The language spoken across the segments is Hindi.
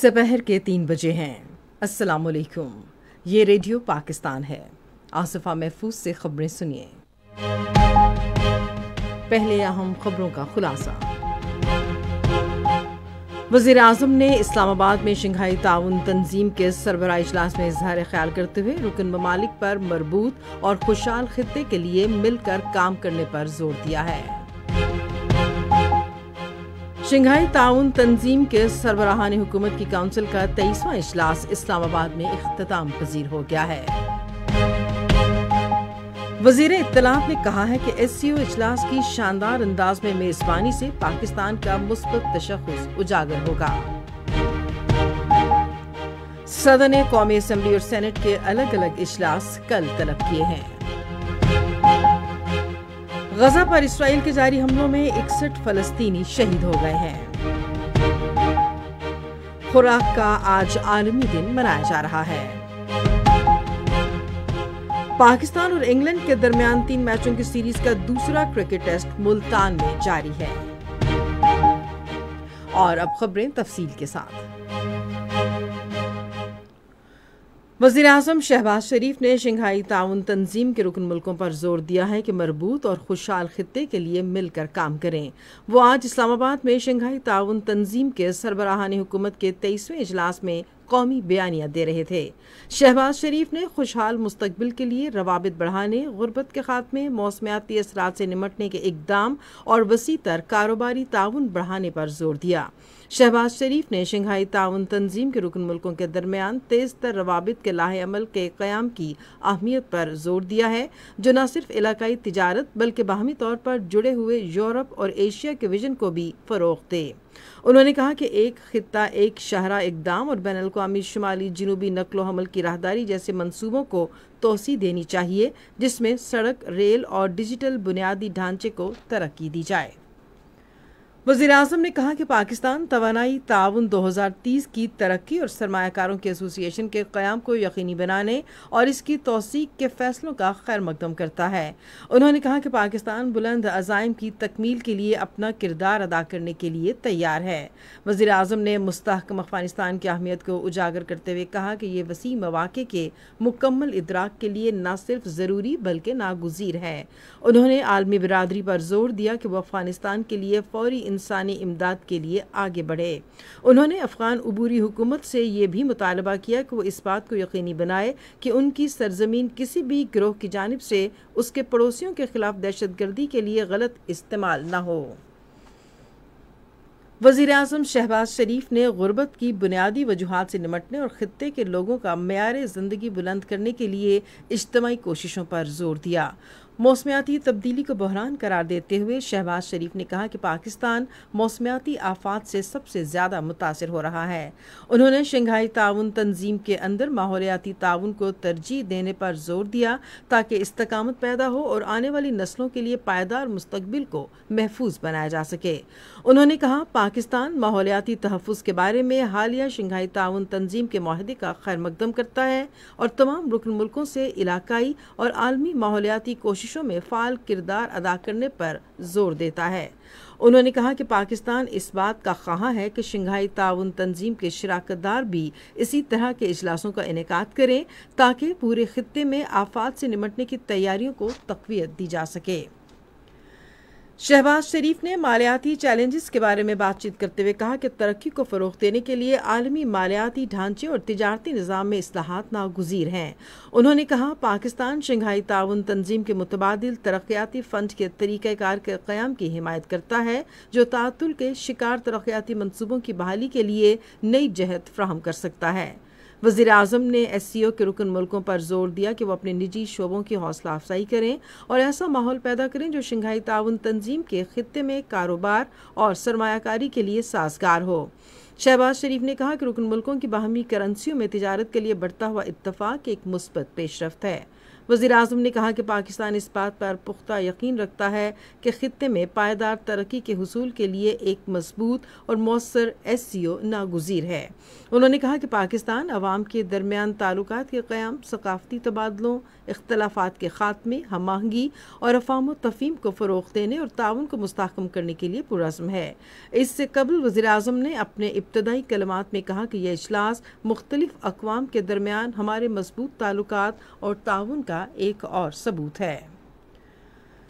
सपहर के तीन बजे हैं अस्सलाम वालेकुम ये रेडियो पाकिस्तान है आसफ़ा महफूज से खबरें सुनिए पहले अहम खबरों का खुलासा वजीर अजम ने इस्लामाबाद में शंघाई ताउन तंजीम के सरबरा इजलास में इजहार ख्याल करते हुए रुकन ममालिक पर मरबूत और खुशहाल खत्े के लिए मिलकर काम करने पर जोर दिया है शंघाई ताउन तंजीम के सरबराहान हुकूमत की काउंसिल का तेईसवा इजलास इस्लामाबाद में अख्ताम पजीर हो गया है वजीर इतलाफ ने कहा है कि एस सी ओ इजलास की शानदार अंदाज में मेजबानी से पाकिस्तान का मुस्बत तशखस उजागर होगा सदन ने कौमी असम्बली और सेनेट के अलग अलग इजलास कल तलब किए हैं गजा पर इसराइल के जारी हमलों में इकसठ फलस्तीनी शहीद हो गए हैं खुराक का आज आलमी दिन मनाया जा रहा है पाकिस्तान और इंग्लैंड के दरमियान तीन मैचों की सीरीज का दूसरा क्रिकेट टेस्ट मुल्तान में जारी है और अब खबरें तफसील के साथ वजीर अजम शहबाज शरीफ ने शंघाई ताउन तंजीम के रुकन मुल्कों पर जोर दिया है कि मरबूत और खुशहाल खत्े के लिए मिलकर काम करें वो आज इस्लामाबाद में शंघाई ताउन तंजीम के सरबराहान हुकूमत के तेईसवें इजलास में कौमी बयानिया दे रहे थे शहबाज शरीफ ने खुशहाल मुस्तबिल के लिए रवाबित बढ़ाने गुर्बत के खात्मे मौसमियाती असरा से निमटने के इकदाम और वसी तर कारोबारी ताउन बढ़ाने पर जोर दिया शहबाज शरीफ ने शंघाई ताउन तंजीम के रुकन मुल्कों के दरमियान तेज तर रवाबित के लाहे अमल के क्याम की अहमियत पर जोर दिया है जो न सिर्फ इलाकई तजारत बल्कि बाहमी तौर पर जुड़े हुए यूरोप और एशिया के विजन को भी फ़रोग दे उन्होंने कहा कि एक खत्ता एक शहरा इकदाम और बैन अवी शुमाली जनूबी नकलो हमल की राहदारी जैसे मनसूबों को तोसी देनी चाहिए जिसमें सड़क रेल और डिजिटल बुनियादी ढांचे को तरक्की दी जाए वजीर अजम ने कहा कि पाकिस्तान तोानाई ताउन 2030 की तरक्की और सरमाकारों के एसोसिएशन के क्याम को यकीनी बनाने और इसकी तोसीक के फैसलों का खैर मकदम करता है उन्होंने कहा कि पाकिस्तान बुलंद अजाइम की तकमील के लिए अपना किरदार अदा करने के लिए तैयार है वजी अजम ने मुस्तकम अफगानिस्तान की अहमियत को उजागर करते हुए कहा कि ये वसी मौाक़े के मुकम्मल इदराक के लिए न सिर्फ ज़रूरी बल्कि नागजीर है उन्होंने आलमी बरदरी पर जोर दिया कि वह अफगानिस्तान के लिए फौरी इंसानी इमदाद के लिए आगे बढ़े उन्होंने अफ़गान अबूरी हुकूमत से ये भी मुतालबा किया कि वो इस बात को यकीनी बनाए कि उनकी सरजमीन किसी भी ग्रोह की जानब से उसके पड़ोसियों के खिलाफ दहशत गर्दी के लिए गलत इस्तेमाल न हो वज़ी अजम शहबाज शरीफ ने गुरबत की बुनियादी वजूहत से निमटने और ख़त्े के लोगों का मैार ज़िंदगी बुलंद करने के लिए इज्तमी कोशिशों पर जोर दिया मौसमियाती तब्दीली को बहरान करार देते हुए शहबाज शरीफ ने कहा कि पाकिस्तान मौसमियाती आफात से सबसे ज़्यादा मुतासर हो रहा है उन्होंने शंघाई ताउन तंजीम के अंदर माहौलियाती ताउन को तरजीह देने पर जोर दिया ताकि इस्तकामत पैदा हो और आने वाली नस्लों के लिए पायदार मुस्तबिल को महफूज बनाया जा सके उन्होंने कहा पाकिस्तान माहौलियाती तहफ़ के बारे में हालिया शंघाई ताउन तंजीम के माहदे का खैर मकदम करता है और तमाम रुकन मुल्कों से इलाकई और आलमी माहौलियाती कोशिश कोशिशों में फाल किरदार अदा करने पर जोर देता है उन्होंने कहा कि पाकिस्तान इस बात का खाहा है कि शंघाई ताउन तंजीम के शराकतदार भी इसी तरह के अजलासों का इनका करें ताकि पूरे खत्े में आफात से निमटने की तैयारियों को तकवीत दी जा सके शहबाज शरीफ ने मालियाती चैलेंजेस के बारे में बातचीत करते हुए कहा कि तरक्की को फ़रोग देने के लिए आलमी मालियाती ढांचे और तजारती निज़ाम में असलाहत नागजीर हैं उन्होंने कहा पाकिस्तान शंघाई ताउन तंजीम के मुतबाद तरक्याती फ़ंड के तरीक़ार के क़्याम की हिमायत करता है जो तातुल के शिकार तरक्याती मनसूबों की बहाली के लिए नई जहत फ्राहम कर सकता है वज़ी अजम ने एस सी ओ के रुकन मुल्कों पर जोर दिया कि वह अपने निजी शोबों की हौसला अफजाई करें और ऐसा माहौल पैदा करें जो शंघाई ताउन तंजीम के खत्े में कारोबार और सरमाकारी के लिए साजगार हो शहबाज शरीफ ने कहा कि रुकन मुल्कों की बाहमी करंसियों में तजारत के लिए बढ़ता हुआ इतफाक़ एक मुस्बत पेशरफ है वज़ी अजम ने कहा कि पाकिस्तान इस बात पर पुख्ता यकीन रखता है कि खत्े में पायदार तरक्की के हसूल के लिए एक मजबूत और मौसर एस सी ओ नागजीर है उन्होंने कहा कि पाकिस्तान अवाम के दरमियान ताल्लुक के क़्याम सकाफती तबादलों इख्तलाफात के ख़ात्मे हम आहंगी और अफाम तफीम को फ़रोग देने और ताउन को मुस्तकम करने के लिए पुरज़म है इससे कबल वज़ी अजम ने अपने इब्तदाई कलमात में कहा कि यह अजलास मुख्तलिफ अकवाम के दरमियान हमारे मजबूत ताल्लुक और ताउन का का एक और सबूत है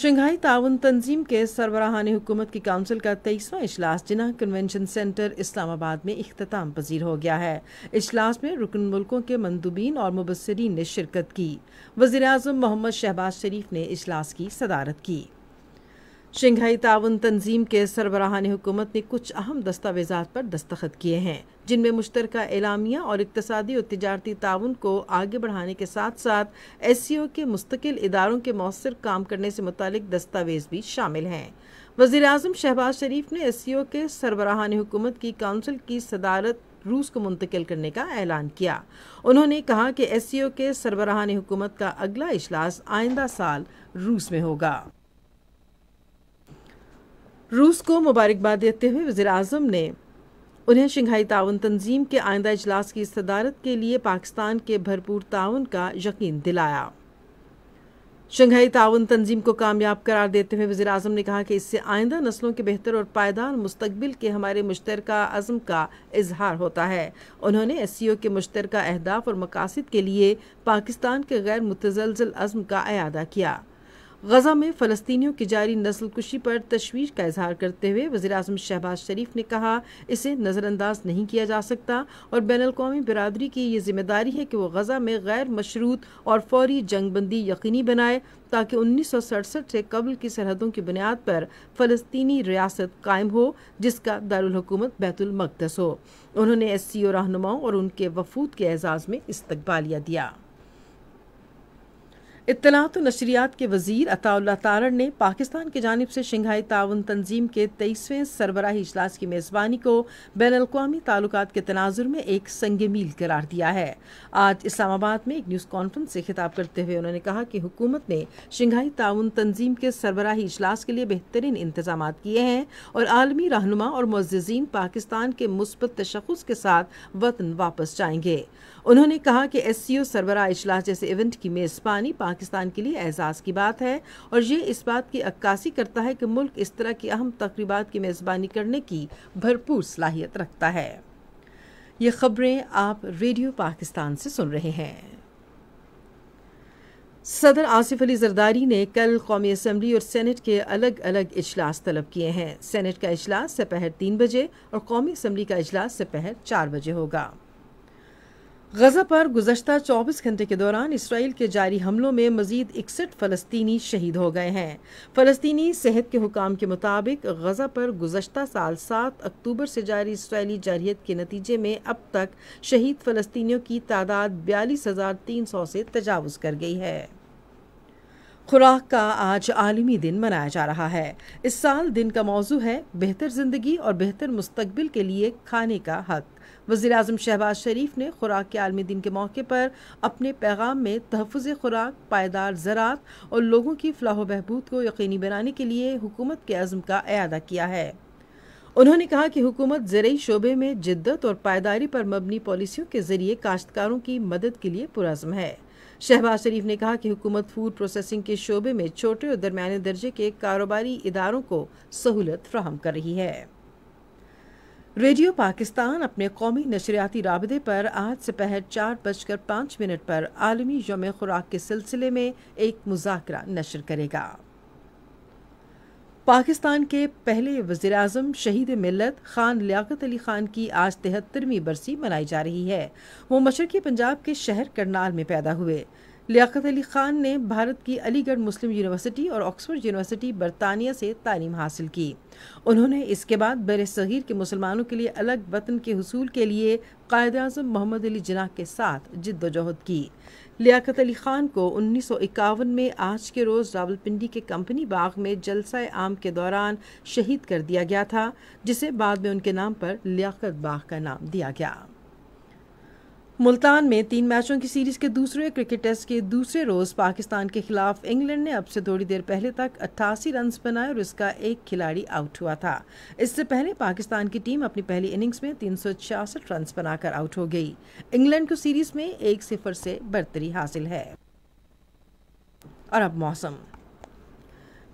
शंघाई ताउन तंजीम के सरबराहानी हुकूमत की काउंसिल का तेईसवां इजलास जिना कन्वेंशन सेंटर इस्लामाबाद में अख्ताम पजीर हो गया है अजलास में रुकन मुल्कों के मंदूबीन और मुबसरीन ने शिरकत की वजी अजम मोहम्मद शहबाज शरीफ ने अजलास की सदारत की शंघाई ताउन तंजीम के सरबराहान हुकूमत ने कुछ अहम दस्तावेजा पर दस्तखत किए हैं जिनमें मुश्तर एलामिया और इकतदी और तजारती ताउन को आगे बढ़ाने के साथ साथ एस सी ओ के मुस्तकिल इदारों के मौसर काम करने से मुतल दस्तावेज भी शामिल हैं वजी अजम शहबाज शरीफ ने एस सी ओ के सरबराहान हुकूमत की काउंसिल की सदारत रूस को मुंतकिल करने का ऐलान किया उन्होंने कहा कि एस सी ओ के सरबराहान हुकूमत का अगला इजलास आइंदा साल रूस में होगा रूस को मुबारकबाद देते हुए वज़ी अजम ने उन्हें शंघाई ताउन तंजीम के आइंदा अजलास की सदारत के लिए पाकिस्तान के भरपूर ताउन का यकीन दिलाया शंघाई ताउन तंजीम को कामयाब करार देते हुए वजी अजम ने कहा कि इससे आइंदा नस्लों के बेहतर और पायदार मुस्तबिल के हमारे मुश्तर अज़म का इजहार होता है उन्होंने एस सी ओ के मुश्तरक अहदाफ और मकासद के लिए पाकिस्तान के गैर मुतजलजल अज़म का अदा किया गजा में फलस्तियों की जारी नस्ल कुशी पर तशवीश का इजहार करते हुए वजी अजम शहबाज शरीफ ने कहा इसे नज़रअंदाज नहीं किया जा सकता और बैन अवी बरदरी की यह जिम्मेदारी है कि वह गजा में गैर मशरूत और फौरी जंगबंदी यकीनी बनाए ताकि उन्नीस सौ सड़सठ से कबल की सरहदों की बुनियाद पर फ़लस्तनी रियासत कायम हो जिसका दारकूमत बैतुलमकदस हो उन्होंने एस सी ओ रहनुमाओं और उनके वफूद के एजाज़ में इस्तबालिया दिया इतलात तो नशरियात के वजीर अताउल्ला तारण ने पाकिस्तान की जानब से शंघाई ताउन तंजीम के तेईसवें सरबराही अजलास की मेज़बानी को बैन अवी ताल्लुक के तनाजुर में एक संग मील करार दिया है आज इस्लामाबाद में एक न्यूज़ कॉन्फ्रेंस से खिताब करते हुए उन्होंने कहा कि हुकूमत ने शंघाई ताउन तंजीम के सरबराही अजलास के लिए बेहतरीन इंतजाम किए हैं और आलमी रहनुमा और मुज्जीन पाकिस्तान के मुस्बत तशखस के साथ वतन वापस जाएंगे उन्होंने कहा कि एस सी ओ सरबरा अजलास जैसे इवेंट की मेज़बानी पाकिस्तान के लिए एजाज़ की बात है और ये इस बात की अक्कासी करता है कि मुल्क इस तरह की अहम तकरीबा की मेज़बानी करने की भरपूर सलाहियत रखता है ये खबरें आप रेडियो पाकिस्तान से सुन रहे हैं सदर आसिफ अली जरदारी ने कल कौमी असम्बली और सेनेट के अलग अलग अजलास तलब किए हैं सेनेट का अजलास सपहर तीन बजे और कौमी असम्बली का अजलास सपहर चार बजे होगा गजा पर गुजशत 24 घंटे के दौरान इसराइल के जारी हमलों में मजीद इकसठ फलस्तनी शहीद हो गए हैं फलस्तनी सेहत के हुकाम के मुताबिक गजा पर गुजशत साल 7 अक्टूबर से जारी इसराइली जारहीत के नतीजे में अब तक शहीद फलस्तियों की तादाद बयालीस हज़ार तीन सौ से तजावज़ कर गई है खुराक का आज आलमी दिन मनाया जा रहा है इस साल दिन का मौजू है बेहतर ज़िंदगी और बेहतर मुस्तबिल के लिए खाने का हक वजी अजम शहबाज शरीफ ने खुराक के आलमी दिन के मौके पर अपने पैगाम में तहफ़ खुराक पायदार ज़रात और लोगों की फलाह बहबूद को यकीनी बनाने के लिए हुकूमत के अज़म का अदा किया है उन्होंने कहा कि हुकूमत जरिए शोबे में जिद्दत और पायदारी पर मबनी पॉलिसियों के ज़रिए काश्तकारों की मदद के लिए पुरज़म है शहबाज शरीफ ने कहा कि हुकूमत फूड प्रोसेसिंग के शोबे में छोटे और दरमियाने दर्जे के कारोबारी इदारों को सहूलत फ्राहम कर रही है रेडियो पाकिस्तान अपने कौमी नशरियाती रबे पर आज से पहर चार बजकर पाँच मिनट पर आलमी योम खुराक के सिलसिले में एक मुजाकर नशर करेगा पाकिस्तान के पहले वजीर अजम शहीद मिलत खान लियाकत अली खान की आज तिहत्तरवीं बरसी मनाई जा रही है वो मशरकी पंजाब के शहर करनाल में पैदा हुए लियाकत अली ख़ान ने भारत की अलीगढ़ मुस्लिम यूनिवर्सिटी और ऑक्सफोर्ड यूनिवर्सिटी बरतानिया से तालीम हासिल की उन्होंने इसके बाद बर सग़ीर के मुसलमानों के लिए अलग वतन के हसूल के लिए कायद अजम मोहम्मद अली जनाह के साथ जद्दोजहद की लियाकत अली ख़ान को उन्नीस सौ इक्यावन में आज के रोज़ रावलपिंडी के कंपनी बाग में जलसा आम के दौरान शहीद कर दिया गया था जिसे बाद में उनके नाम पर लियाकत बाग का नाम दिया गया मुल्तान में तीन मैचों की सीरीज के दूसरे क्रिकेट टेस्ट के दूसरे रोज पाकिस्तान के खिलाफ इंग्लैंड ने अब से थोड़ी देर पहले तक 88 रन बनाए और इसका एक खिलाड़ी आउट हुआ था इससे पहले पाकिस्तान की टीम अपनी पहली इनिंग्स में तीन रन बनाकर आउट हो गई इंग्लैंड को सीरीज में एक सिफर से बढ़तरी हासिल है और अब मौसम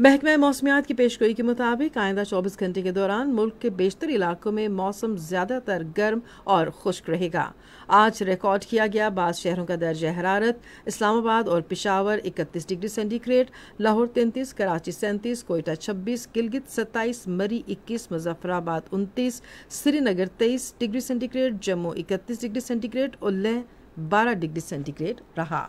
महकमा मौसमियात की पेशगोई के मुताबिक आइंदा 24 घंटे के दौरान मुल्क के बेशतर इलाकों में मौसम ज़्यादातर गर्म और खुश्क रहेगा आज रिकॉर्ड किया गया बाद शहरों का दर्ज हरारत इस्लामाबाद और पिशावर 31 डिग्री सेंटीग्रेड लाहौर 33, कराची सैंतीस Quetta 26, Gilgit 27, Murree 21, Muzaffarabad 29, Srinagar 23 degree centigrade Jammu 31 degree centigrade और लेह 12 डिग्री सेंटीग्रेड रहा